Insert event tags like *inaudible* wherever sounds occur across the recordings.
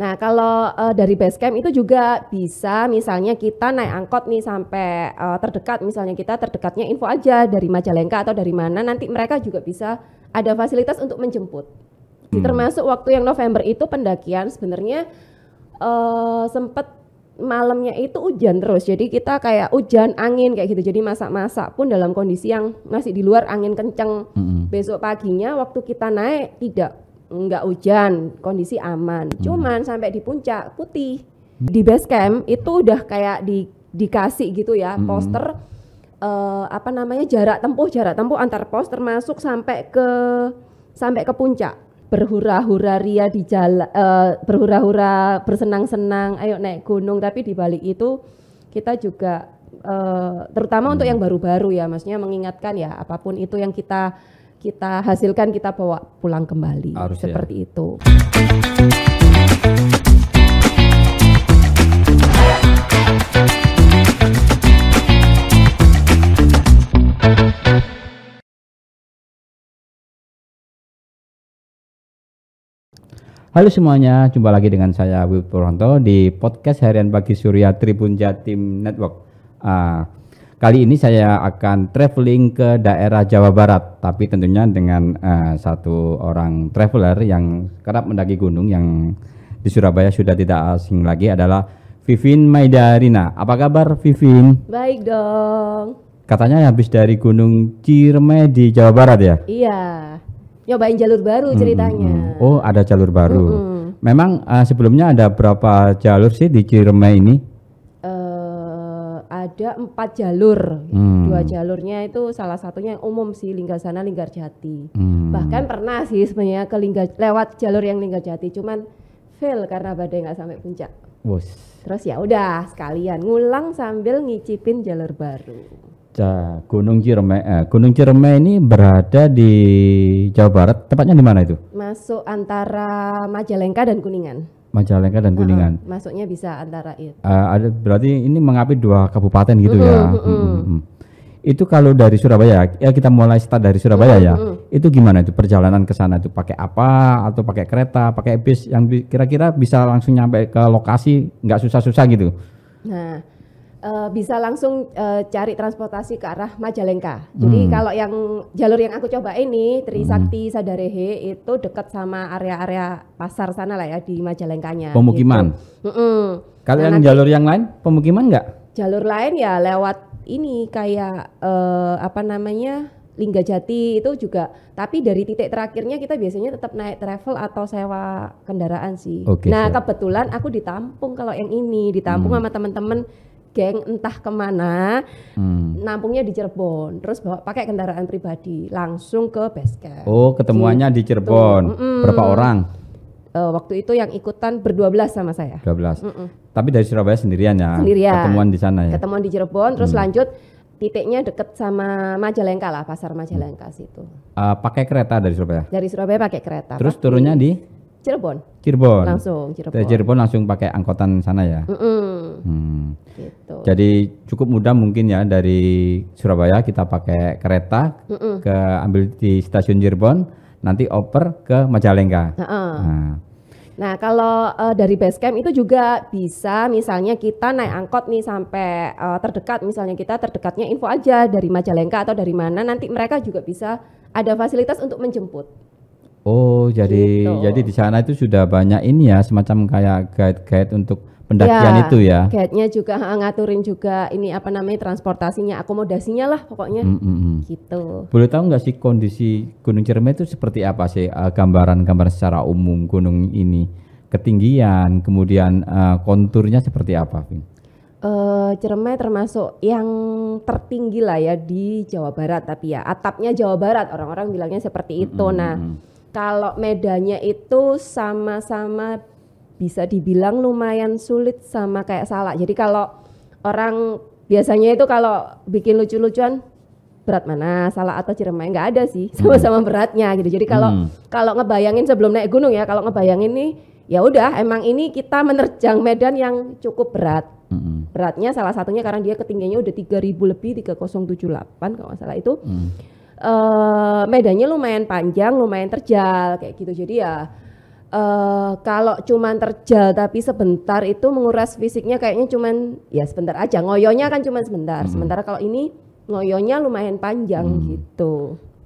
Nah, kalau uh, dari camp itu juga bisa misalnya kita naik angkot nih sampai uh, terdekat misalnya kita terdekatnya info aja dari Majalengka atau dari mana nanti mereka juga bisa ada fasilitas untuk menjemput. Hmm. Termasuk waktu yang November itu pendakian sebenarnya uh, eh, sempat malamnya itu hujan terus. Jadi kita kayak hujan angin kayak gitu. Jadi masak-masak pun dalam kondisi yang masih di luar angin kenceng. -hmm. Besok paginya waktu kita naik tidak nggak hujan, kondisi aman. Hmm. Cuman sampai di puncak putih. Di base camp itu udah kayak di dikasih gitu ya hmm. poster uh, apa namanya jarak tempuh jarak tempuh antar pos termasuk sampai ke sampai ke puncak berhura-hura ria di jalan uh, eh, berhura-hura bersenang-senang ayo naik gunung tapi di balik itu kita juga uh, terutama hmm. untuk yang baru-baru ya maksudnya mengingatkan ya apapun itu yang kita kita hasilkan kita bawa pulang kembali Harus ya. seperti ya. itu. Halo semuanya, jumpa lagi dengan saya Wiwi di podcast Harian bagi Surya Tribun Jatim Network. Uh, Kali ini saya akan traveling ke daerah Jawa Barat, tapi tentunya dengan uh, satu orang traveler yang kerap mendaki gunung yang di Surabaya sudah tidak asing lagi adalah Vivin Maidarina. Apa kabar Vivin? Baik dong. Katanya habis dari Gunung Cirme di Jawa Barat ya? Iya. Nyobain jalur baru ceritanya. Hmm, Oh, ada jalur baru. Hmm, hmm. Memang uh, sebelumnya ada berapa jalur sih di Cirme ini? ada empat jalur hmm. dua jalurnya itu salah satunya yang umum sih Linggasana Linggarjati hmm. bahkan pernah sih sebenarnya ke Lingga lewat jalur yang jati, cuman fail karena badai nggak sampai puncak Bos. terus ya udah sekalian ngulang sambil ngicipin jalur baru ja, Gunung Ciremai eh, Gunung ini berada di Jawa Barat tepatnya di mana itu masuk antara Majalengka dan Kuningan Majalengka dan Kuningan. Uh, masuknya bisa antara itu. Uh, eh, ada berarti ini mengapit dua kabupaten gitu uh, ya. Mm, Itu kalau dari Surabaya ya kita mulai start dari Surabaya uh. ya. Itu gimana itu perjalanan ke sana itu pakai apa atau pakai kereta, pakai bis yang kira-kira bisa langsung nyampe ke lokasi nggak susah-susah gitu. Nah, uh, bisa langsung uh, cari transportasi ke arah Majalengka. Jadi hmm. kalau yang jalur yang aku coba ini Trisakti hmm. Sadarehe itu dekat sama area-area pasar sana lah ya di Majalengkanya. Gitu. Pemukiman. Gitu. Mm -mm. Kalau yang jalur yang lain pemukiman nggak? Jalur lain ya lewat ini kayak uh, apa namanya? Lingga Jati itu juga, tapi dari titik terakhirnya kita biasanya tetap naik travel atau sewa kendaraan sih. Okay, nah siap. kebetulan aku ditampung kalau yang ini ditampung hmm. sama teman-teman geng entah kemana hmm. nampungnya di Cirebon terus bawa pakai kendaraan pribadi langsung ke basecamp oh ketemuannya gitu. di Cirebon mm -mm. berapa orang uh, waktu itu yang ikutan berdua belas sama saya. Dua belas. Mm -mm. Tapi dari Surabaya sendirian ya. Sendirian. Ketemuan di sana ya. Ketemuan di Cirebon, terus hmm. lanjut titiknya deket sama Majalengka lah, pasar Majalengka situ. Uh, pakai kereta dari Surabaya. Dari Surabaya pakai kereta. Terus Pak. turunnya di Cirebon. Cirebon. Langsung Cirebon. Dari Cirebon langsung pakai angkutan sana ya. Mm -mm. Hmm. Gitu. Jadi cukup mudah mungkin ya dari Surabaya kita pakai kereta mm -mm. ke ambil di stasiun Cirebon, nanti oper ke Majalengka. Mm -mm. Nah. Nah, kalau uh, dari base camp itu juga bisa misalnya kita naik angkot nih sampai uh, terdekat misalnya kita terdekatnya info aja dari Majalengka atau dari mana nanti mereka juga bisa ada fasilitas untuk menjemput. Oh, jadi gitu. jadi di sana itu sudah banyak ini ya, semacam kayak guide-guide untuk pendakian ya, itu ya. Guide-nya juga ngaturin juga ini apa namanya transportasinya, akomodasinya lah pokoknya. Mm -hmm. Gitu. Boleh tahu nggak sih kondisi Gunung Ciremai itu seperti apa sih eh, gambaran-gambaran secara umum gunung ini? Ketinggian, kemudian uh, konturnya seperti apa, Vin? Uh, eh, Ciremai termasuk yang tertinggi lah ya di Jawa Barat tapi ya atapnya Jawa Barat orang-orang bilangnya seperti itu. Mm -hmm. Nah, mm. Kalau medannya itu sama-sama bisa dibilang lumayan sulit sama kayak salah. Jadi kalau orang biasanya itu kalau bikin lucu-lucuan berat mana salah atau ciremai nggak ada sih *laughs* sama-sama hmm. beratnya gitu jadi kalau hmm. kalau ngebayangin sebelum naik gunung ya kalau ngebayangin nih ya udah emang ini kita menerjang medan yang cukup berat hmm. beratnya salah satunya karena dia ketinggiannya udah 3000 lebih 3078 kalau nggak salah itu hmm uh, medannya lumayan panjang, lumayan terjal kayak gitu. Jadi ya uh, kalau cuma terjal tapi sebentar itu menguras fisiknya kayaknya cuma ya sebentar aja. Ngoyonya kan cuma sebentar. Hmm. Sementara kalau ini ngoyonya lumayan panjang hmm. gitu.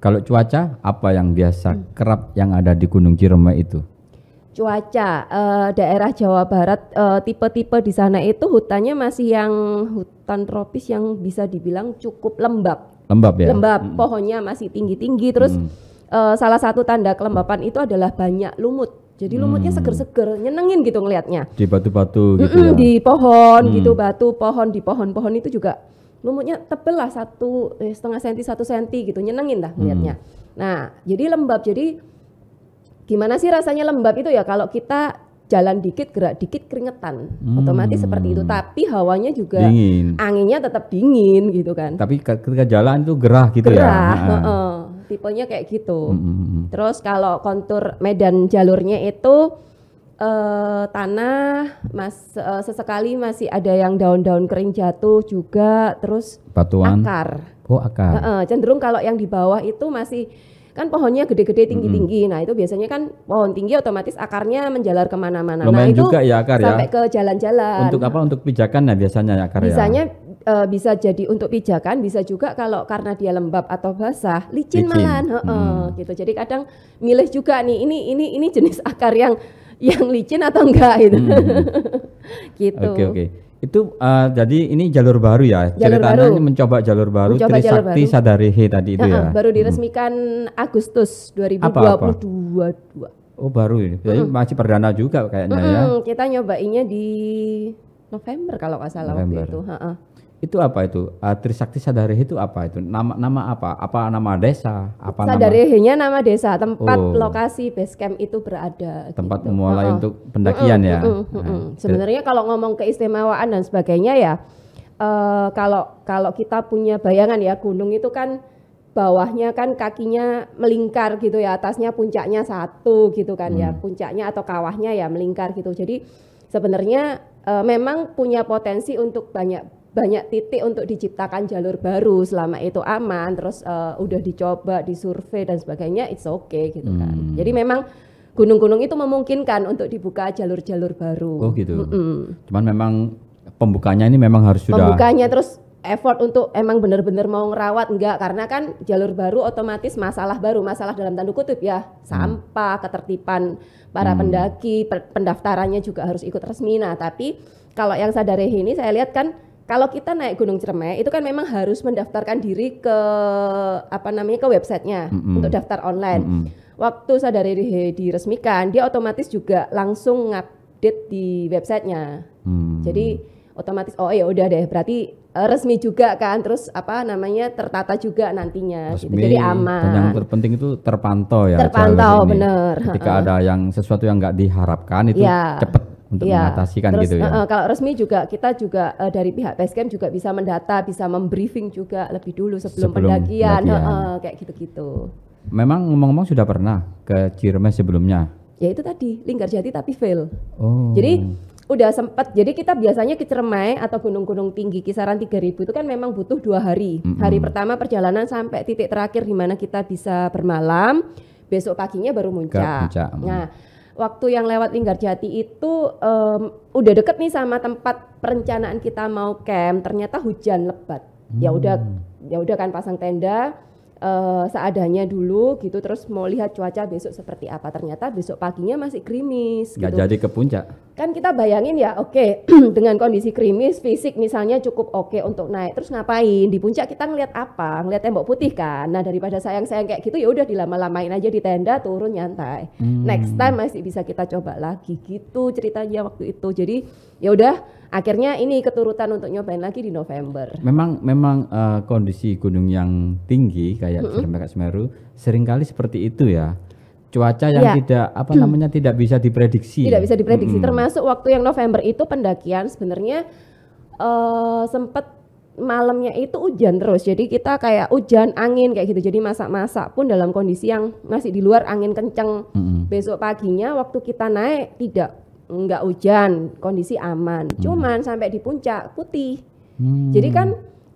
Kalau cuaca apa yang biasa hmm. kerap yang ada di Gunung Ciremai itu? cuaca uh, daerah Jawa Barat tipe tipe-tipe di sana itu hutannya masih yang hutan tropis yang bisa dibilang cukup lembab lembab ya lembab hmm. pohonnya masih tinggi tinggi terus hmm. uh, salah satu tanda kelembapan itu adalah banyak lumut jadi lumutnya hmm. seger-seger, nyenengin gitu ngelihatnya. Di batu-batu gitu. Mm -mm, ya? Di pohon hmm. gitu, mm. batu, pohon di pohon-pohon itu juga lumutnya tebel lah satu eh, setengah senti satu senti gitu, nyenengin lah ngelihatnya. Hmm. Nah, jadi lembab. Jadi gimana sih rasanya lembab itu ya? Kalau kita jalan dikit gerak dikit keringetan hmm. otomatis seperti itu tapi hawanya juga dingin. anginnya tetap dingin gitu kan tapi ketika jalan itu gerah gitu gerah, ya gerah uh -uh. tipenya kayak gitu hmm, hmm, hmm, hmm. terus kalau kontur medan jalurnya itu uh, tanah mas uh, sesekali masih ada yang daun-daun kering jatuh juga terus Batuan. akar oh akar uh -uh, cenderung kalau yang di bawah itu masih kan pohonnya gede-gede tinggi-tinggi. Nah itu biasanya kan pohon tinggi otomatis akarnya menjalar kemana-mana. Nah itu juga ya akar ya. sampai ke jalan-jalan. Untuk apa? Untuk pijakan ya biasanya ya akar biasanya, ya. Uh, bisa jadi untuk pijakan, bisa juga kalau karena dia lembab atau basah, licin, licin. malahan, he hmm. gitu. Jadi kadang milih juga nih, ini ini ini jenis *laughs* akar yang yang licin atau enggak itu, Hmm. *laughs* gitu. Oke okay, oke. Okay. Itu uh, jadi ini jalur baru ya. Jalur Ceritanya baru. ini mencoba jalur baru mencoba Trisakti jalur baru. tadi itu ya. ya. Baru hmm. diresmikan hmm. Agustus 2022. Apa, apa? Oh, baru ini ya? Jadi mm. masih perdana juga kayaknya mm ya. Kita nyobainnya di November kalau nggak salah November. waktu itu. Ha -ha itu apa itu? Uh, Trisakti Sadarehe itu apa itu? Nama nama apa? Apa nama desa? Apa Sadarehenya nama, nama desa, tempat oh. lokasi base camp itu berada. Tempat gitu. mulai oh. untuk pendakian mm ya. Mm -mm, nah, Sebenarnya kalau ngomong keistimewaan dan sebagainya ya uh, kalau kalau kita punya bayangan ya gunung itu kan bawahnya kan kakinya melingkar gitu ya, atasnya puncaknya satu gitu kan ya, hmm. ya, puncaknya atau kawahnya ya melingkar gitu. Jadi sebenarnya uh, memang punya potensi untuk banyak banyak titik untuk diciptakan jalur baru selama itu aman terus uh, udah dicoba disurvei dan sebagainya it's okay gitu kan hmm. jadi memang gunung-gunung itu memungkinkan untuk dibuka jalur-jalur baru oh gitu mm -mm. cuman memang pembukanya ini memang harus sudah pembukanya terus effort untuk emang benar-benar mau ngerawat enggak karena kan jalur baru otomatis masalah baru masalah dalam tanda kutip ya sampah hmm. ketertiban para hmm. pendaki pendaftarannya juga harus ikut resmi nah tapi kalau yang sadare ini saya lihat kan kalau kita naik Gunung Cermai itu kan memang harus mendaftarkan diri ke apa namanya ke websitenya mm -hmm. untuk daftar online. Mm -hmm. Waktu sadari diresmikan, dia otomatis juga langsung ngupdate di websitenya. Mm. Jadi otomatis oh ya udah deh berarti eh, resmi juga kan terus apa namanya tertata juga nantinya gitu. resmi, gitu. jadi aman dan yang terpenting itu terpantau ya terpantau bener ketika uh -uh. ada yang sesuatu yang nggak diharapkan itu yeah. cepet untuk ya, mengatasi kan gitu ya. Uh, kalau resmi juga kita juga uh, dari pihak Basecamp juga bisa mendata, bisa membriefing juga lebih dulu sebelum, sebelum pendakian, Uh, kayak gitu-gitu. Memang ngomong-ngomong sudah pernah ke Ciremai sebelumnya? Ya itu tadi, Linggar Jati tapi fail. Oh. Jadi udah sempat jadi kita biasanya ke Ciremai atau gunung-gunung tinggi kisaran 3000 itu kan memang butuh dua hari mm -hmm. hari pertama perjalanan sampai titik terakhir di mana kita bisa bermalam besok paginya baru muncak, muncak. Mm. nah waktu yang lewat Linggarjati itu um, udah deket nih sama tempat perencanaan kita mau camp ternyata hujan lebat hmm. ya udah hmm. ya udah kan pasang tenda uh, seadanya dulu gitu terus mau lihat cuaca besok seperti apa ternyata besok paginya masih krimis nggak gitu. jadi ke puncak kan kita bayangin ya oke okay, *clears throat* dengan kondisi krimis fisik misalnya cukup oke okay untuk naik terus ngapain di puncak kita ngeliat apa ngeliat tembok putih kan nah daripada sayang-sayang kayak gitu ya udah dilama-lamain aja di tenda turun nyantai hmm. next time masih bisa kita coba lagi gitu ceritanya waktu itu jadi ya udah akhirnya ini keturutan untuk nyobain lagi di November. Memang memang uh, kondisi gunung yang tinggi kayak mm -hmm. Semeru seringkali seperti itu ya cuaca yang ya. tidak apa mm. namanya tidak bisa diprediksi. Tidak ya. bisa diprediksi. hmm Termasuk waktu yang November itu pendakian sebenarnya uh, eh, sempat malamnya itu hujan terus. Jadi kita kayak hujan angin kayak gitu. Jadi masak-masak pun dalam kondisi yang masih di luar angin kenceng. hmm Besok paginya waktu kita naik tidak nggak hujan, kondisi aman. Hmm. Cuman sampai di puncak putih. Hmm. Jadi kan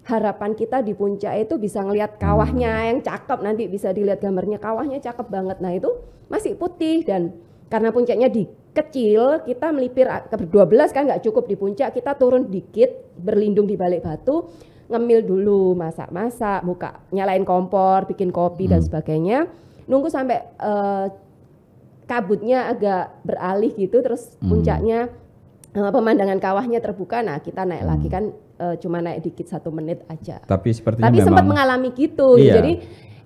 harapan kita di puncak itu bisa ngelihat hmm. kawahnya hmm. yang cakep nanti bisa dilihat gambarnya kawahnya cakep banget. Nah, itu masih putih dan karena puncaknya di kecil, kita melipir ke 12 kan nggak cukup di puncak, kita turun dikit, berlindung di balik batu, ngemil dulu, masak-masak, buka nyalain kompor, bikin kopi hmm. dan sebagainya. Nunggu sampai uh, kabutnya agak beralih gitu terus hmm. puncaknya uh, pemandangan kawahnya terbuka nah kita naik hmm. lagi kan uh, cuma naik dikit satu menit aja tapi seperti tapi sempat mengalami gitu iya. jadi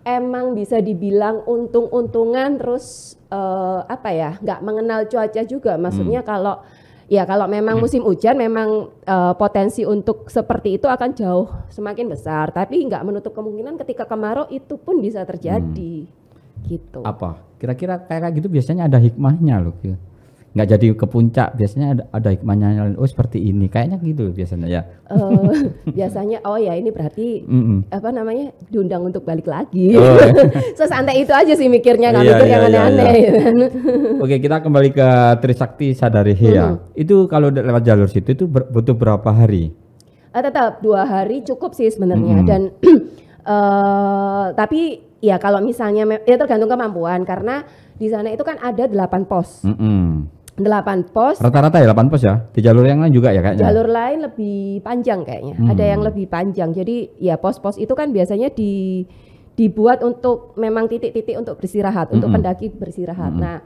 emang bisa dibilang untung-untungan terus uh, apa ya nggak mengenal cuaca juga maksudnya hmm. kalau ya kalau memang hmm. musim hujan memang uh, potensi untuk seperti itu akan jauh semakin besar tapi nggak menutup kemungkinan ketika kemarau itu pun bisa terjadi hmm gitu apa kira-kira kayak gitu biasanya ada hikmahnya loh gitu nggak jadi ke puncak biasanya ada, ada hikmahnya oh seperti ini kayaknya gitu biasanya ya uh, *laughs* biasanya oh ya ini berarti mm -mm. apa namanya diundang untuk balik lagi oh, ya. so *laughs* santai itu aja sih mikirnya nggak iya, mikir iya, yang aneh-aneh iya, iya. *laughs* oke kita kembali ke Trisakti Sadari Hea iya. hmm. itu kalau lewat jalur situ itu ber butuh berapa hari uh, tetap dua hari cukup sih sebenarnya -hmm. dan uh, *clears throat* tapi Iya, kalau misalnya ya tergantung kemampuan karena di sana itu kan ada delapan pos. Mm -hmm. 8 pos. Rata-rata ya 8 pos ya. Di jalur yang lain juga ya kayaknya. Jalur lain lebih panjang kayaknya. Hmm. Ada yang lebih panjang. Jadi ya pos-pos itu kan biasanya di dibuat untuk memang titik-titik untuk beristirahat, hmm. untuk pendaki beristirahat. Hmm. Nah,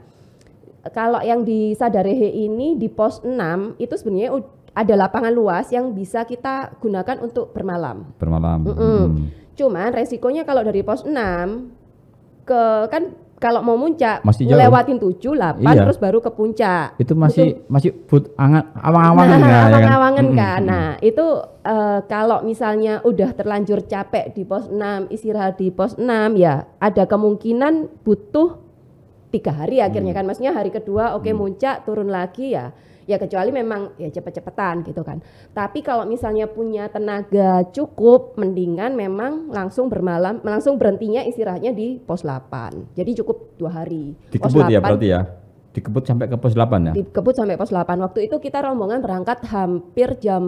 kalau yang di Sadarehe ini di pos 6 itu sebenarnya ada lapangan luas yang bisa kita gunakan untuk bermalam. Bermalam. Mm Cuman resikonya kalau dari pos 6 ke kan kalau mau muncak masih jauh. lewatin 7 8 iya. terus baru ke puncak. Itu masih masih but angan awang-awangan nah, ya, awang-awangan ya kan? kan. Nah, itu uh, kalau misalnya udah terlanjur capek di pos 6, istirahat di pos 6 ya ada kemungkinan butuh tiga hari akhirnya hmm. kan maksudnya hari kedua oke okay, hmm. muncak turun lagi ya ya kecuali memang ya cepet-cepetan gitu kan tapi kalau misalnya punya tenaga cukup mendingan memang langsung bermalam langsung berhentinya istirahatnya di pos 8 jadi cukup dua hari dikebut pos 8, ya berarti ya dikebut sampai ke pos 8 ya? Dikebut sampai pos 8. Waktu itu kita rombongan berangkat hampir jam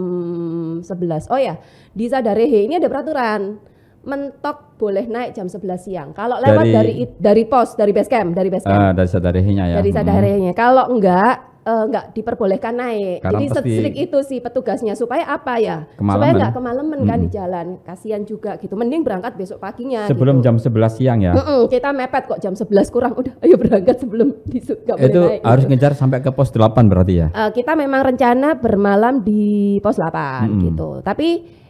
11. Oh ya, di Darehe ini ada peraturan. Mentok boleh naik jam 11 siang. Kalau lewat dari dari, dari pos, dari base camp, dari base ah, camp. Uh, dari sadarehnya ya. Dari sadarehnya. Hmm. Kalau enggak Eh, nggak uh, diperbolehkan naik. Karena Jadi setrik itu sih petugasnya supaya apa ya? Kemalaman. Supaya nggak kemalaman kan di hmm. jalan. Kasihan juga gitu. Mending berangkat besok paginya. Sebelum gitu. jam 11 siang ya. Mm -mm, kita mepet kok jam 11 kurang udah ayo berangkat sebelum *laughs* di Itu boleh naik. Itu harus gitu. ngejar sampai ke pos 8 berarti ya. Uh, kita memang rencana bermalam di pos 8 hmm. gitu. Tapi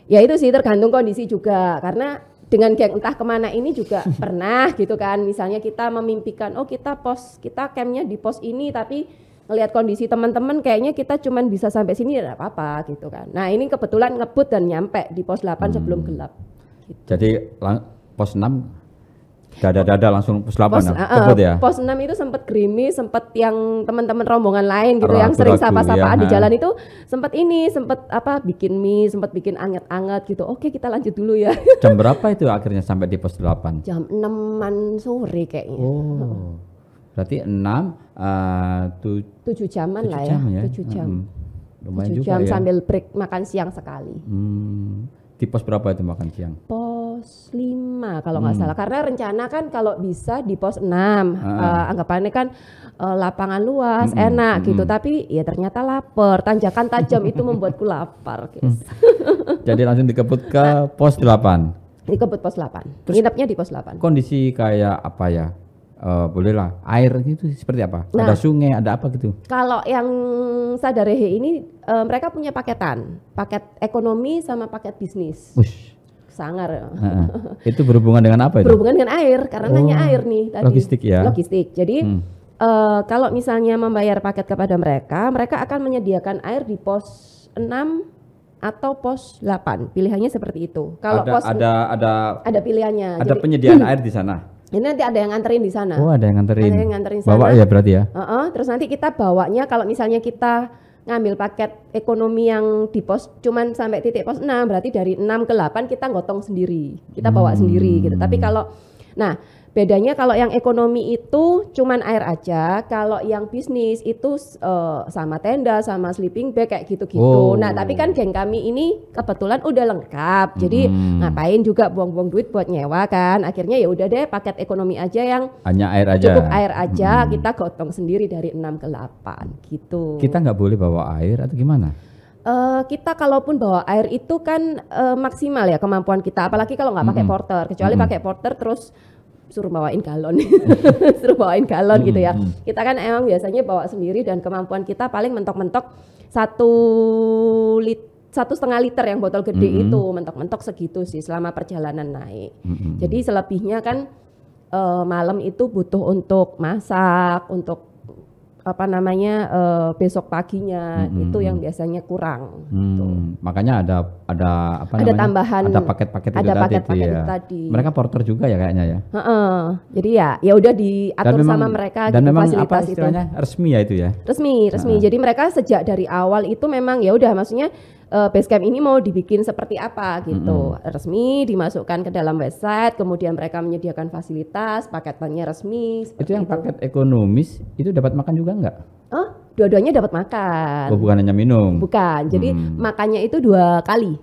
ya itu sih tergantung kondisi juga karena dengan geng entah kemana ini juga *laughs* pernah gitu kan misalnya kita memimpikan oh kita pos kita campnya di pos ini tapi ngelihat kondisi teman-teman kayaknya kita cuman bisa sampai sini tidak ya apa-apa gitu kan. Nah, ini kebetulan ngebut dan nyampe di pos 8 hmm. sebelum gelap. Gitu. Jadi pos 6 dada-dada langsung pos 8 pos, nah, uh, ya. Pos 6 itu sempat gerimis, sempat yang teman-teman rombongan lain gitu Ragu, yang sering sapa-sapaan ya, di jalan itu sempat ini, sempat apa bikin mie, sempat bikin anget-anget gitu. Oke, kita lanjut dulu ya. *laughs* Jam berapa itu akhirnya sampai di pos 8? Jam 6-an sore kayaknya. Oh. Berarti 6 Ah, tuh tujuh jaman lah ya, jam ya. tujuh jam. Hmm. Lumayan tujuh juga jam ya. sambil break makan siang sekali. Hmm. Di pos berapa itu makan siang? Pos lima kalau nggak hmm. salah. Karena rencana kan kalau bisa di pos enam, Uh, anggapannya kan uh, lapangan luas, hmm. enak hmm. gitu. Tapi ya ternyata lapar. Tanjakan tajam itu membuatku lapar, hmm. guys. *laughs* Jadi langsung dikebut ke pos delapan. Dikebut pos delapan. Nginepnya di pos delapan. Kondisi kayak apa ya? uh, eh, bolehlah air itu seperti apa? Nah, ada sungai, ada apa gitu? Kalau yang Sadarehe ini uh, mereka punya paketan, paket ekonomi sama paket bisnis. Ush. Sangar. Nah, itu berhubungan dengan apa itu? Berhubungan dengan air karena oh, nanya air nih tadi. Logistik ya. Logistik. Jadi hmm. uh, kalau misalnya membayar paket kepada mereka, mereka akan menyediakan air di pos 6 atau pos 8 pilihannya seperti itu kalau ada pos ada ada ada pilihannya ada jadi, penyediaan *clears throat* air di sana ini nanti ada yang nganterin di sana. Oh, ada yang nganterin. Ada yang nganterin sana. Bawa ya berarti ya. Uh -uh, terus nanti kita bawanya kalau misalnya kita ngambil paket ekonomi yang di pos cuman sampai titik pos 6 berarti dari 6 ke 8 kita gotong sendiri. Kita bawa hmm. sendiri gitu. Tapi hmm. kalau nah Bedanya kalau yang ekonomi itu cuman air aja, kalau yang bisnis itu uh, sama tenda, sama sleeping bag kayak gitu-gitu. Oh. Nah, tapi kan geng kami ini kebetulan udah lengkap. Jadi hmm. ngapain juga buang-buang duit buat nyewa kan? Akhirnya ya udah deh paket ekonomi aja yang hanya air aja. Cukup air aja, hmm. kita gotong sendiri dari 6 ke 8 gitu. Kita nggak boleh bawa air atau gimana? Uh, kita kalaupun bawa air itu kan uh, maksimal ya kemampuan kita apalagi kalau nggak pakai mm -hmm. porter kecuali mm -hmm. pakai porter terus suruh bawain galon *laughs* suruh bawain galon hmm, gitu ya hmm, hmm. kita kan emang biasanya bawa sendiri dan kemampuan kita paling mentok-mentok satu lit satu setengah liter yang botol gede hmm. hmm. itu mentok-mentok segitu sih selama perjalanan naik hmm. jadi selebihnya kan uh, malam itu butuh untuk masak untuk apa namanya uh, besok paginya hmm, hmm itu yang hmm. biasanya kurang. Hmm, gitu. Makanya ada ada apa ada namanya? tambahan ada paket-paket ada paket-paket tadi, ya. tadi. Mereka porter juga ya kayaknya ya. Uh -uh. Jadi ya ya udah diatur dan memang, sama mereka dan gitu, memang fasilitas apa istilahnya itu. resmi ya itu ya. Resmi resmi. Uh nah. -huh. Jadi mereka sejak dari awal itu memang ya udah maksudnya uh, Basecamp ini mau dibikin seperti apa gitu. Mm-hmm. Resmi dimasukkan ke dalam website, kemudian mereka menyediakan fasilitas, paketannya resmi. Itu yang itu. paket ekonomis itu dapat makan juga nggak? Oh, dua-duanya dapat makan. Oh, bukan hanya minum. Bukan. Jadi hmm. makannya itu dua kali.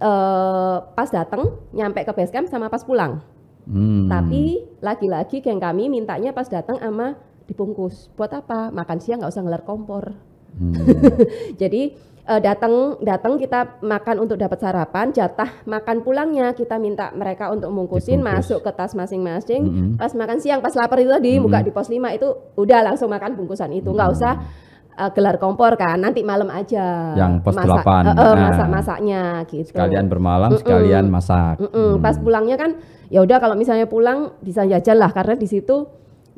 Uh, pas datang, nyampe ke Basecamp sama pas pulang. Hmm. Tapi lagi-lagi geng kami mintanya pas datang sama dibungkus. Buat apa? Makan siang nggak usah ngelar kompor. Hmm. *laughs* Jadi uh, eh, datang datang kita makan untuk dapat sarapan, jatah makan pulangnya kita minta mereka untuk mungkusin masuk ke tas masing-masing. Mm -hmm. Pas makan siang, pas lapar itu tadi mm -hmm. buka mm-hmm. di pos 5 itu udah langsung makan bungkusan itu, nggak mm -hmm. usah uh, gelar kompor kan nanti malam aja yang pos masak, 8 uh, eh, uh, nah. masak masaknya gitu sekalian bermalam mm -mm. sekalian masak mm -mm. Mm. pas pulangnya kan ya udah kalau misalnya pulang bisa jajan lah karena di situ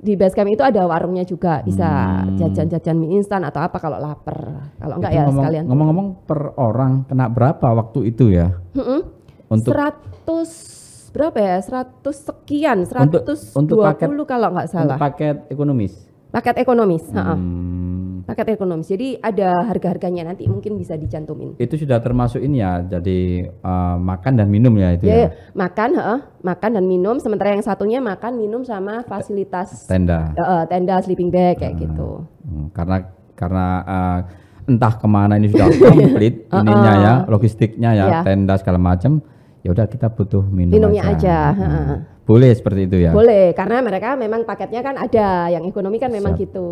di base camp itu ada warungnya juga bisa hmm. jajan-jajan mie instan atau apa kalau lapar kalau enggak ya ngomong, sekalian ngomong-ngomong per orang kena berapa waktu itu ya hmm untuk 100 berapa ya 100 sekian 120 untuk, untuk paket, kalau enggak salah untuk paket ekonomis paket ekonomis hmm. Hmm. paket ekonomis. Jadi ada harga-harganya nanti mungkin bisa dicantumin. Itu sudah termasuk ini ya, jadi uh, makan dan minum ya itu ya. ya? ya. Makan, makan dan minum. Sementara yang satunya makan, minum sama fasilitas tenda, uh, tenda sleeping bag kayak uh, gitu. Hmm, karena karena uh, entah kemana ini sudah komplit *laughs* ininya ya, logistiknya ya, yeah. tenda segala macam. Ya udah kita butuh minum minumnya aja. aja. Hmm. Boleh seperti itu ya. Boleh, karena mereka memang paketnya kan ada, yang ekonomi kan memang Siap. gitu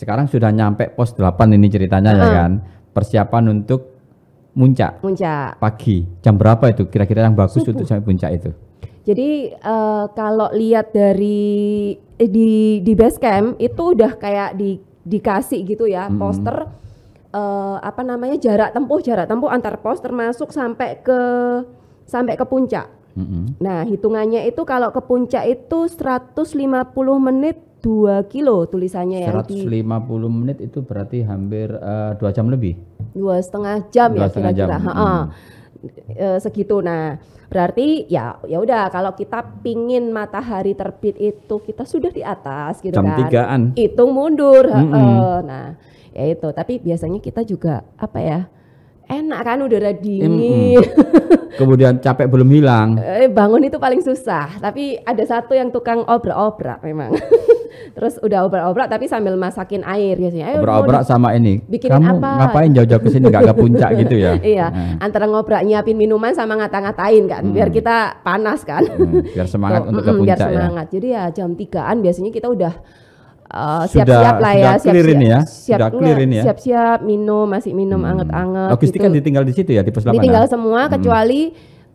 sekarang sudah nyampe pos 8 ini ceritanya uh ya kan persiapan untuk muncak pagi jam berapa itu kira-kira yang bagus Subuh. untuk sampai puncak itu jadi uh, kalau lihat dari eh, di di base camp itu udah kayak di dikasih gitu ya hmm. poster uh, apa namanya jarak tempuh jarak tempuh antar pos termasuk sampai ke sampai ke puncak. Mm -hmm. Nah, hitungannya itu kalau ke puncak itu 150 menit 2 kilo tulisannya ya. 150 puluh menit itu berarti hampir eh, dua uh, jam lebih. Dua setengah jam ya dua ya kira-kira. Hmm. E, segitu. Nah, berarti ya ya udah kalau kita pingin matahari terbit itu kita sudah di atas gitu jam kan. tigaan. Hitung mundur. Hmm, -hmm. nah, ya itu. Tapi biasanya kita juga apa ya? enak kan udara dingin. Mm -hmm. hmm. *laughs* kemudian capek belum hilang. Eh, bangun itu paling susah, tapi ada satu yang tukang obrak-obrak memang. *laughs* Terus udah obrak-obrak tapi sambil masakin air biasanya. Obrak-obrak sama ini. Bikin Kamu apa? ngapain jauh-jauh ke sini nggak ke puncak gitu ya? *laughs* iya, nah. antara ngobrak nyiapin minuman sama ngata-ngatain kan, hmm. biar kita panas kan. Hmm, biar semangat untuk ke puncak biar ya. semangat. Ya. Jadi ya jam 3-an biasanya kita udah Eh, siap-siap uh, siap lah ya, ya, siap-siap ya. Siap, sudah clear ya. Siap-siap minum, masih minum hmm. anget-anget. Hmm. Logistik gitu. kan ditinggal di situ ya di puslapan. Ditinggal ya? semua hmm. kecuali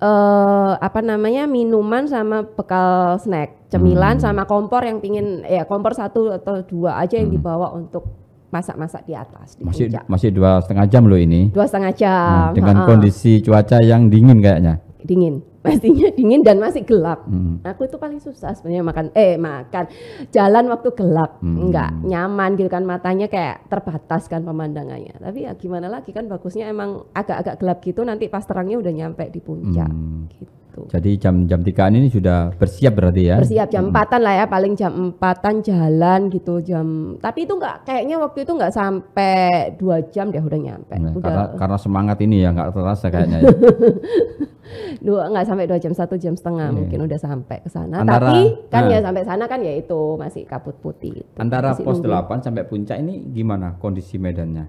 uh, apa namanya minuman sama bekal snack, cemilan hmm. sama kompor yang pingin ya kompor satu atau dua aja yang hmm. dibawa untuk masak-masak di atas. Di masih masih dua setengah jam loh ini. Dua setengah jam. Hmm, dengan ha -ha. kondisi cuaca yang dingin kayaknya dingin *laughs* pastinya dingin dan masih gelap hmm. aku itu paling susah sebenarnya makan eh makan jalan waktu gelap hmm. nggak nyaman gitu kan matanya kayak terbatas kan pemandangannya tapi ya gimana lagi kan bagusnya emang agak-agak gelap gitu nanti pas terangnya udah nyampe di puncak hmm. gitu jadi jam jam tigaan ini sudah bersiap berarti ya? Bersiap jam hmm. empatan hmm. lah ya, paling jam empatan jalan gitu jam. Tapi itu nggak kayaknya waktu itu nggak sampai dua jam deh udah nyampe. Nah, udah. Karena, karena semangat ini ya nggak terasa kayaknya. Ya. *laughs* dua nggak sampai dua jam satu jam setengah hmm. mungkin udah sampai ke sana antara, tapi kan nah, ya sampai sana kan ya itu masih kabut putih itu. antara masih pos delapan sampai puncak ini gimana kondisi medannya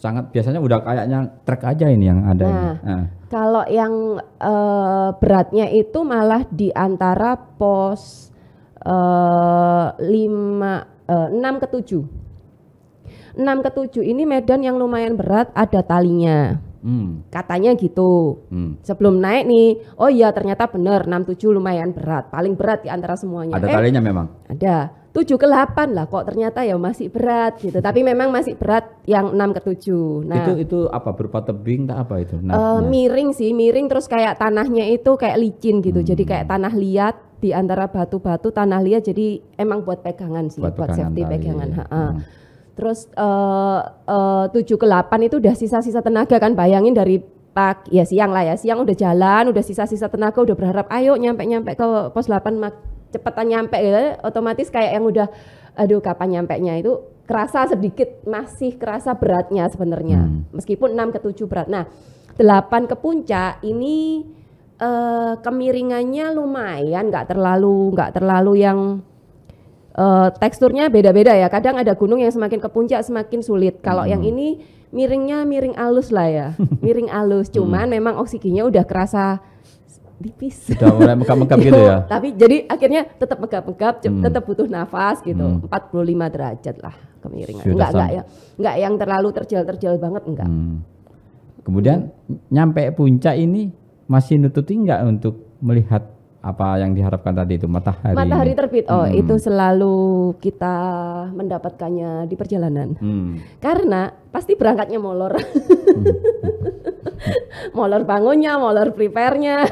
sangat biasanya udah kayaknya trek aja ini yang ada nah, ini. Nah. kalau yang uh, beratnya itu malah di antara pos eh, lima eh, enam ke tujuh enam ke tujuh ini medan yang lumayan berat ada talinya Hmm. Katanya gitu. Hmm. Sebelum naik nih, oh iya ternyata benar 67 lumayan berat, paling berat di antara semuanya. Ada eh, talinya memang. Ada. 7 ke 8 lah kok ternyata ya masih berat gitu. Tapi memang masih berat yang 6 ke 7. Nah, itu itu apa berupa tebing tak apa itu? Nah, uh, miring sih, miring terus kayak tanahnya itu kayak licin gitu. Hmm. Jadi kayak tanah liat di antara batu-batu tanah liat jadi emang buat pegangan sih, buat, buat pegangan safety tali. pegangan. Ha iya. -ha. Hmm Terus eh, eh, tujuh ke delapan itu udah sisa-sisa tenaga kan bayangin dari pak ya siang lah ya siang udah jalan udah sisa-sisa tenaga udah berharap ayo nyampe-nyampe ke pos 8 cepetan nyampe ya otomatis kayak yang udah aduh kapan nyampe nya itu kerasa sedikit masih kerasa beratnya sebenarnya hmm. meskipun 6 ke 7 berat nah 8 ke puncak ini eh, kemiringannya lumayan nggak terlalu nggak terlalu yang uh, teksturnya beda-beda ya. Kadang ada gunung yang semakin ke puncak semakin sulit. Kalau hmm. yang ini miringnya miring alus lah ya, *laughs* miring alus. Hmm. Cuman hmm. memang oksigennya udah kerasa tipis. Sudah mulai megap-megap gitu iya, ya. Tapi jadi akhirnya tetap megap-megap, hmm. tetap butuh nafas gitu. Hmm. 45 derajat lah kemiringan. enggak enggak ya. Enggak yang terlalu terjal-terjal banget enggak. Hmm. Kemudian hmm. nyampe puncak ini masih nututi enggak untuk melihat apa yang diharapkan tadi itu matahari matahari terbit oh hmm. itu selalu kita mendapatkannya di perjalanan hmm. karena pasti berangkatnya molor. Hmm. *laughs* molor bangunnya, molor prepare-nya.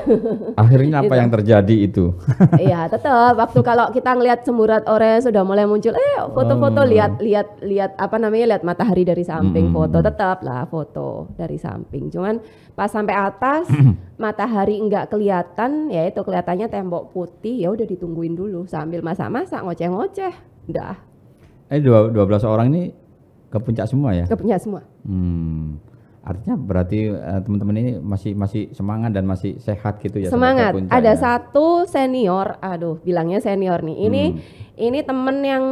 Akhirnya apa gitu. yang terjadi itu? *laughs* Iya, tetap waktu kalau kita ngelihat semburat ore sudah mulai muncul, eh foto-foto oh. lihat lihat lihat apa namanya lihat matahari dari samping, hmm. foto tetap lah foto dari samping. Cuman pas sampai atas *clears throat* matahari enggak kelihatan, ya itu kelihatannya tembok putih, ya udah ditungguin dulu sambil masak-masak ngoceh-ngoceh. Dah. Eh dua belas orang ini ke puncak semua ya? Ke puncak semua. Hmm. Artinya berarti eh, teman-teman uh, ini masih masih semangat dan masih sehat gitu ya. Semangat. Ada ya. satu senior, aduh bilangnya senior nih. Ini hmm. ini temen yang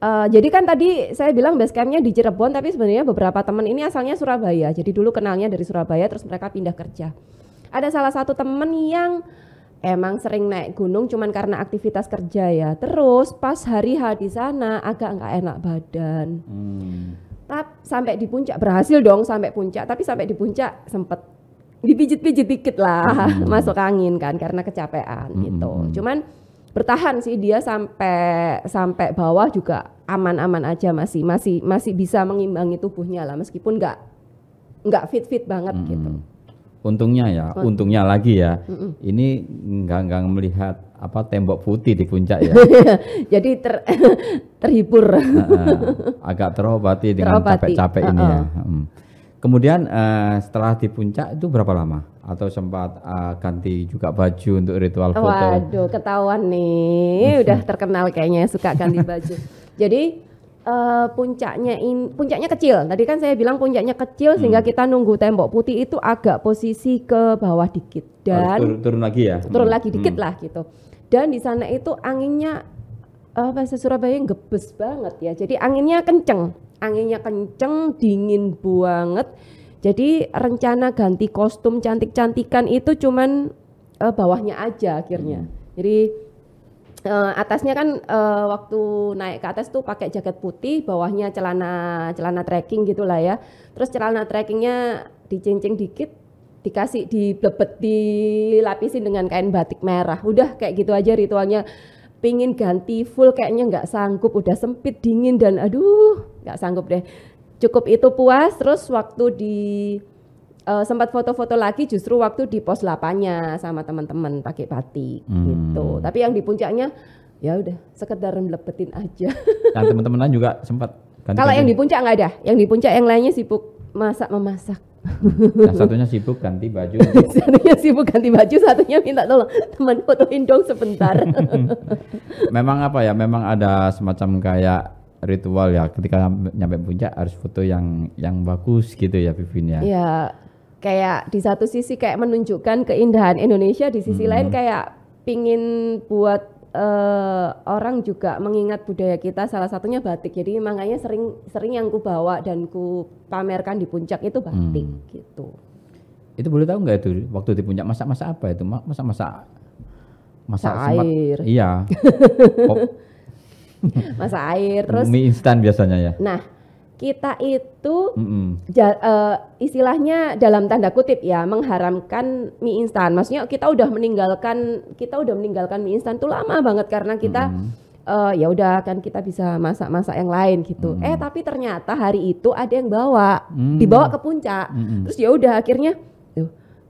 uh, jadi kan tadi saya bilang basecampnya di Cirebon tapi sebenarnya beberapa temen ini asalnya Surabaya. Jadi dulu kenalnya dari Surabaya terus mereka pindah kerja. Ada salah satu temen yang emang sering naik gunung cuman karena aktivitas kerja ya. Terus pas hari H di sana agak nggak enak badan. Hmm. Tapi sampai di puncak berhasil dong sampai puncak, tapi sampai di puncak sempet dipijit-pijit dikit lah hmm. *laughs* masuk angin kan karena kecapean hmm. gitu. Hmm, hmm. Cuman bertahan sih dia sampai sampai bawah juga aman-aman aja masih masih masih bisa mengimbangi tubuhnya lah meskipun nggak nggak fit fit banget hmm. gitu. Hmm untungnya ya untungnya lagi ya mm -mm. ini nggak nggak melihat apa tembok putih di puncak ya *laughs* jadi ter *laughs* terhibur agak terobati dengan capek-capek uh -uh. ini ya hmm. kemudian uh, setelah di puncak itu berapa lama atau sempat uh, ganti juga baju untuk ritual foto waduh ketahuan nih mm-hmm. udah terkenal kayaknya suka ganti baju *laughs* jadi uh, puncaknya in puncaknya kecil. Tadi kan saya bilang puncaknya kecil hmm. sehingga kita nunggu tembok putih itu agak posisi ke bawah dikit oh, dan turun, turun lagi ya. Turun hmm. lagi dikit hmm. lah gitu. Dan di sana itu anginnya uh, bahasa Surabaya gebes banget ya. Jadi anginnya kenceng. Anginnya kenceng, dingin banget. Jadi rencana ganti kostum cantik-cantikan itu cuman uh, bawahnya aja akhirnya. Hmm. Jadi uh, atasnya kan uh, waktu naik ke atas tuh pakai jaket putih, bawahnya celana celana trekking gitulah ya. Terus celana trekkingnya dicincing dikit, dikasih diblebet, dilapisin dengan kain batik merah. Udah kayak gitu aja ritualnya. Pingin ganti full kayaknya nggak sanggup, udah sempit, dingin dan aduh nggak sanggup deh. Cukup itu puas. Terus waktu di uh, sempat foto-foto lagi justru waktu di pos lapanya sama teman-teman pakai batik hmm. gitu. Tapi yang di puncaknya ya udah sekedar melepetin aja. Dan teman-teman juga sempat. Kalau yang di puncak nggak ada, yang di puncak yang lainnya sibuk masak memasak. Nah, satunya sibuk ganti baju. *laughs* satunya sibuk ganti baju, satunya minta tolong teman fotoin dong sebentar. *laughs* memang apa ya? Memang ada semacam kayak ritual ya ketika nyampe puncak harus foto yang yang bagus gitu ya Vivin ya. Iya, kayak di satu sisi kayak menunjukkan keindahan Indonesia di sisi hmm. lain kayak pingin buat uh, orang juga mengingat budaya kita salah satunya batik jadi makanya sering sering yang ku bawa dan ku pamerkan di puncak itu batik hmm. gitu itu boleh tahu nggak itu waktu di puncak masa-masa apa itu Masa-masa masa air iya *laughs* Masa air terus mie instan biasanya ya nah kita itu mm-hmm. ja, uh, istilahnya dalam tanda kutip ya mengharamkan mie instan. Maksudnya kita udah meninggalkan kita udah meninggalkan mie instan tuh lama banget karena kita mm-hmm. uh, ya udah kan kita bisa masak-masak yang lain gitu. hmm Eh tapi ternyata hari itu ada yang bawa hmm dibawa ke puncak. hmm Terus ya udah akhirnya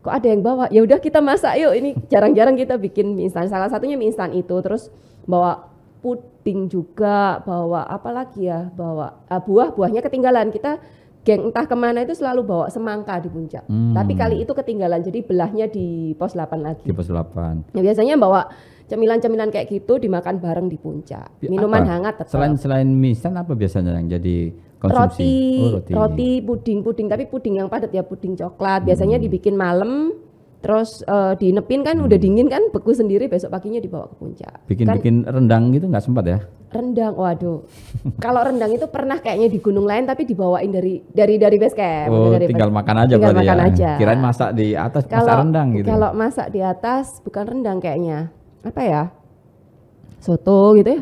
kok ada yang bawa ya udah kita masak yuk ini jarang-jarang kita bikin mie instan salah satunya mie instan itu terus bawa put puding juga bawa apalagi ya bawa uh, buah buahnya ketinggalan kita geng entah kemana itu selalu bawa semangka di puncak hmm. tapi kali itu ketinggalan jadi belahnya di pos 8 lagi di pos 8 ya, biasanya bawa cemilan-cemilan kayak gitu dimakan bareng di puncak minuman apa? hangat tetap selain selain misan apa biasanya yang jadi konsumsi roti oh, roti. roti puding puding tapi puding yang padat ya puding coklat biasanya hmm. dibikin malam terus uh, diinepin kan udah dingin kan beku sendiri besok paginya dibawa ke puncak bikin kan, bikin rendang gitu nggak sempat ya rendang waduh *laughs* kalau rendang itu pernah kayaknya di gunung lain tapi dibawain dari dari dari base camp oh, dari tinggal base, makan aja tinggal makan ya. aja kirain masak di atas kalo, masak rendang gitu ya? kalau masak di atas bukan rendang kayaknya apa ya soto gitu ya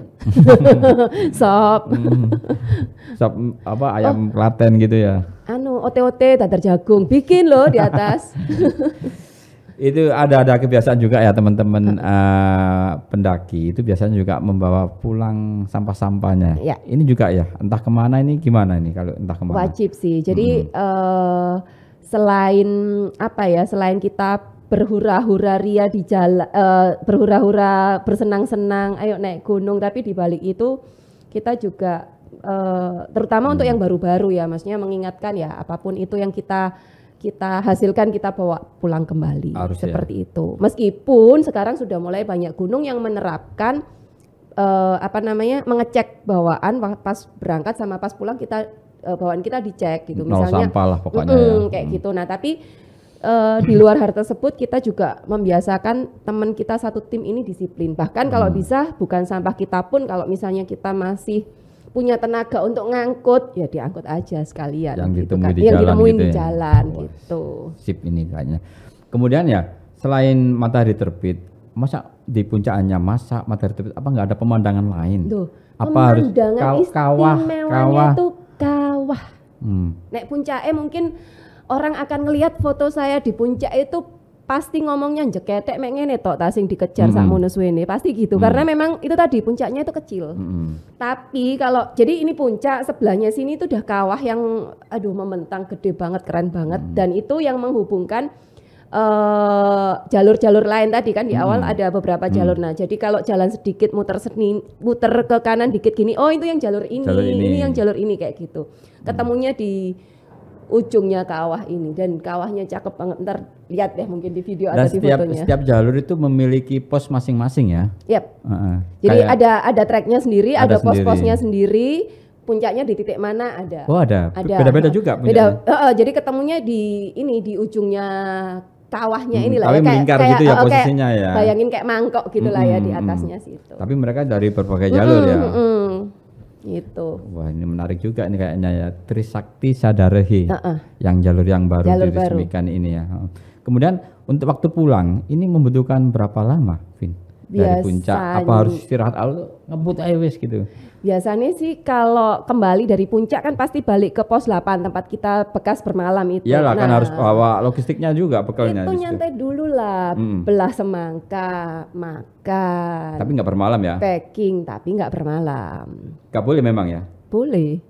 *laughs* sop hmm. sop apa ayam oh. klaten gitu ya anu ote-ote tak jagung bikin loh di atas *laughs* itu ada ada kebiasaan juga ya teman-teman uh, pendaki itu biasanya juga membawa pulang sampah-sampahnya. Ya. Ini juga ya, entah kemana ini gimana ini kalau entah kemana. Wajib sih. Jadi hmm. uh, selain apa ya, selain kita berhura-hura ria di jalan, uh, eh, berhura-hura bersenang-senang, ayo naik gunung, tapi di balik itu kita juga uh, terutama hmm. untuk yang baru-baru ya, maksudnya mengingatkan ya apapun itu yang kita kita hasilkan kita bawa pulang kembali Harus ya. seperti ya. itu. Meskipun sekarang sudah mulai banyak gunung yang menerapkan uh, apa namanya mengecek bawaan pas berangkat sama pas pulang kita uh, bawaan kita dicek gitu Nol misalnya. sampah lah pokoknya. Mm ya. kayak hmm. gitu. Nah, tapi uh, di luar hal tersebut kita juga membiasakan teman kita satu tim ini disiplin. Bahkan hmm. kalau bisa bukan sampah kita pun kalau misalnya kita masih punya tenaga untuk ngangkut ya diangkut aja sekalian yang gitu ditemui kan. di yang jalan ditemuin gitu di ya. jalan gitu. Sip ini kayaknya. Kemudian ya selain matahari terbit, masa di puncaknya masa matahari terbit apa nggak ada pemandangan lain? Duh, apa harus kawah kawah itu kawah. Hmm. Nek puncaknya mungkin orang akan ngelihat foto saya di puncak itu pasti ngomongnya jeketek mek ngene tok ta sing dikejar mm -hmm. sakmono suwene pasti gitu mm -hmm. karena memang itu tadi puncaknya itu kecil mm -hmm. tapi kalau jadi ini puncak sebelahnya sini itu udah kawah yang aduh membentang gede banget keren banget mm -hmm. dan itu yang menghubungkan eh, jalur-jalur uh, jalur lain tadi kan di hmm. awal ada beberapa hmm. Nah, jadi kalau jalan sedikit muter seni muter ke kanan dikit gini, oh itu yang jalur ini, jalur ini. ini yang jalur ini kayak gitu. Hmm. Ketemunya di ujungnya kawah ini dan kawahnya cakep banget. Ntar lihat deh mungkin di video Dan atau setiap, fotonya. Setiap jalur itu memiliki pos masing-masing ya. Yep. Uh, uh, Jadi kayak ada ada treknya sendiri, ada, ada pos-posnya sendiri. sendiri puncaknya di titik mana ada. Oh ada. Ada. Beda-beda juga Beda. Uh, uh, jadi ketemunya di ini di ujungnya kawahnya hmm, inilah tapi ya, kayak, kayak gitu ya posisinya kayak, ya. Bayangin kayak mangkok gitulah hmm, ya di hmm, hmm, hmm. atasnya hmm. situ. Tapi mereka dari berbagai jalur ya. hmm, ya. Hmm, gitu. Wah, ini menarik juga ini kayaknya ya Trisakti Sadarehi. Uh -uh. Yang jalur yang baru jalur diresmikan baru. ini ya. Kemudian untuk waktu pulang ini membutuhkan berapa lama, Vin? Dari puncak apa harus istirahat dulu ngebut ayo wis gitu. Biasanya sih kalau kembali dari puncak kan pasti balik ke pos 8 tempat kita bekas bermalam itu. Iya, nah, kan harus bawa logistiknya juga bekalnya. Itu nyantai dulu lah, hmm. belah semangka, makan. Tapi nggak bermalam ya? Packing tapi nggak bermalam. Gak boleh memang ya? Boleh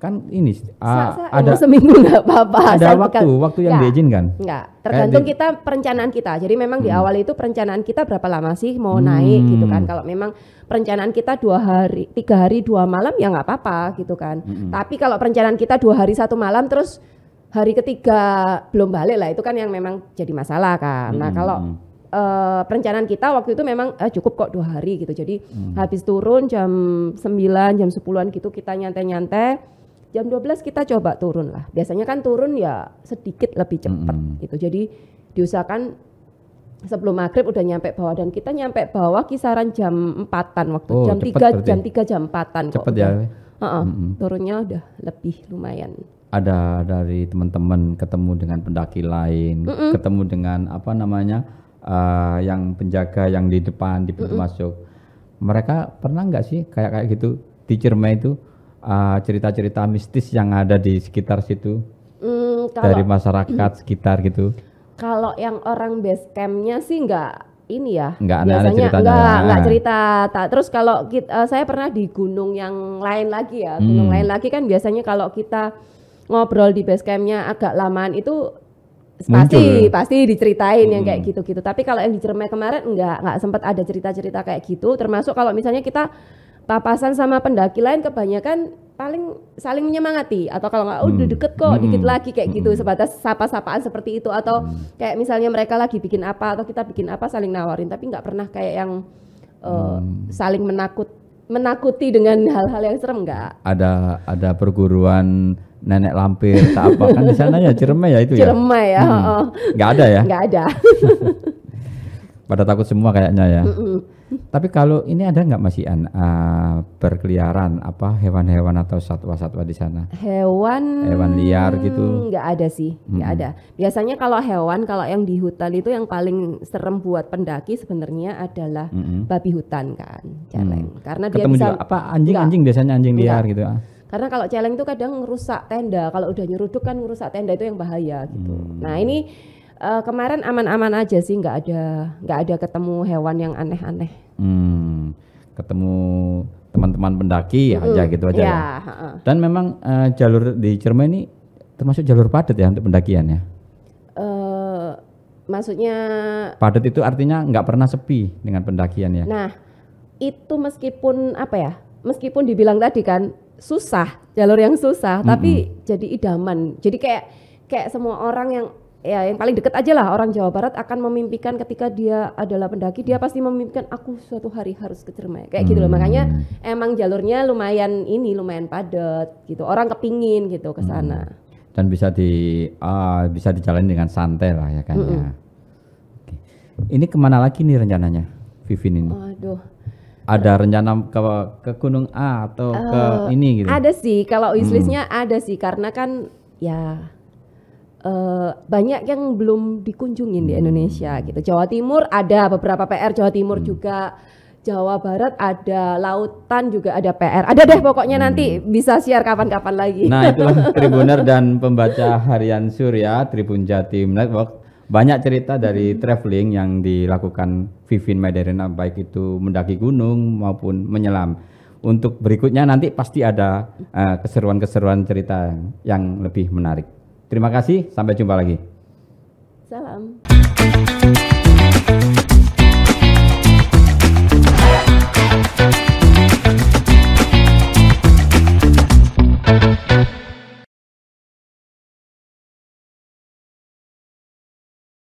kan ini uh, sa, ah, sa, ada seminggu nggak apa-apa ada waktu pekan. waktu yang ya, diizinkan nggak kan? tergantung kita perencanaan kita jadi memang hmm. di awal itu perencanaan kita berapa lama sih mau hmm. naik gitu kan hmm. kalau memang perencanaan kita dua hari tiga hari dua malam ya nggak apa-apa gitu kan hmm. tapi kalau perencanaan kita dua hari satu malam terus hari ketiga belum balik lah itu kan yang memang jadi masalah kan hmm. nah kalau uh, perencanaan kita waktu itu memang uh, cukup kok dua hari gitu. Jadi hmm. habis turun jam 9, jam 10-an gitu kita nyantai-nyantai jam 12 kita coba turun lah biasanya kan turun ya sedikit lebih cepat hmm. gitu jadi diusahakan sebelum maghrib udah nyampe bawah dan kita nyampe bawah kisaran jam 4-an waktu oh, jam tiga jam tiga jam empatan cepet kok ya Uh -uh, mm -hmm. turunnya udah lebih lumayan ada dari teman-teman ketemu dengan pendaki lain, mm -mm. ketemu dengan apa namanya uh, yang penjaga yang di depan di pintu mm -mm. masuk. Mereka pernah nggak sih kayak kayak gitu di Jerman itu Eh, cerita-cerita uh, mistis yang ada di sekitar situ mm, kalau, dari masyarakat sekitar gitu? Kalau yang orang base campnya sih nggak ini ya nggak biasanya enggak, nggak ya. nggak cerita tak terus kalau kita, uh, eh, saya pernah di gunung yang lain lagi ya hmm. gunung lain lagi kan biasanya kalau kita ngobrol di base campnya agak lamaan itu pasti Muncul. pasti diceritain hmm. yang kayak hmm. gitu-gitu tapi kalau yang di Jerman kemarin nggak nggak sempat ada cerita-cerita kayak gitu termasuk kalau misalnya kita papasan sama pendaki lain kebanyakan paling saling menyemangati atau kalau nggak oh, udah hmm. deket kok hmm. dikit lagi kayak gitu hmm. sebatas sapa-sapaan seperti itu atau hmm. kayak misalnya mereka lagi bikin apa atau kita bikin apa saling nawarin tapi nggak pernah kayak yang uh, hmm. saling menakut menakuti dengan *laughs* hal-hal yang serem nggak ada ada perguruan nenek lampir tak apa kan di sana ya cerme ya itu ciremai ya ya hmm. oh. ada ya nggak ada *laughs* pada takut semua kayaknya ya mm -mm. Tapi kalau ini ada nggak masih an uh, ah, berkeliaran apa hewan-hewan atau satwa-satwa di sana? Hewan hewan liar gitu? Nggak ada sih, nggak hmm. ada. Biasanya kalau hewan kalau yang di hutan itu yang paling serem buat pendaki sebenarnya adalah hmm. babi hutan kan, mm. celeng. Hmm. Karena dia bisa juga, apa anjing-anjing biasanya anjing liar enggak. gitu. Ah? Karena kalau celeng itu kadang rusak tenda, kalau udah nyeruduk kan rusak tenda itu yang bahaya gitu. Hmm. Nah, ini uh, kemarin aman-aman aja sih nggak ada nggak ada ketemu hewan yang aneh-aneh hmm, ketemu teman-teman pendaki ya aja gitu aja iya, ya, ya. dan memang uh, jalur di Cermai ini termasuk jalur padat ya untuk ya uh, maksudnya padat itu artinya nggak pernah sepi dengan pendakian ya nah itu meskipun apa ya meskipun dibilang tadi kan susah jalur yang susah mm -hmm. tapi jadi idaman jadi kayak kayak semua orang yang ya yang paling deket aja lah orang Jawa Barat akan memimpikan ketika dia adalah pendaki dia pasti memimpikan aku suatu hari harus ke Cermai kayak hmm. gitu loh hmm. makanya emang jalurnya lumayan ini lumayan padat gitu orang kepingin gitu ke sana hmm. dan bisa di uh, bisa dijalani dengan santai lah ya kan hmm. ya Oke. ini kemana lagi nih rencananya Vivin ini aduh ada rencana ke ke gunung A atau uh, ke eh, ini gitu ada sih kalau hmm. wishlistnya hmm. ada sih karena kan ya uh, banyak yang belum dikunjungin di Indonesia gitu. Jawa Timur ada beberapa PR Jawa Timur hmm. juga. Jawa Barat ada lautan juga ada PR. Ada deh pokoknya hmm. nanti bisa siar kapan-kapan lagi. Nah, itulah *laughs* Tribuner dan pembaca harian Surya Tribun Jatim Network banyak cerita dari hmm. traveling yang dilakukan Vivin Maderena baik itu mendaki gunung maupun menyelam. Untuk berikutnya nanti pasti ada eh, keseruan-keseruan uh, keseruan -keseruan cerita yang lebih menarik. Terima kasih, sampai jumpa lagi. Salam.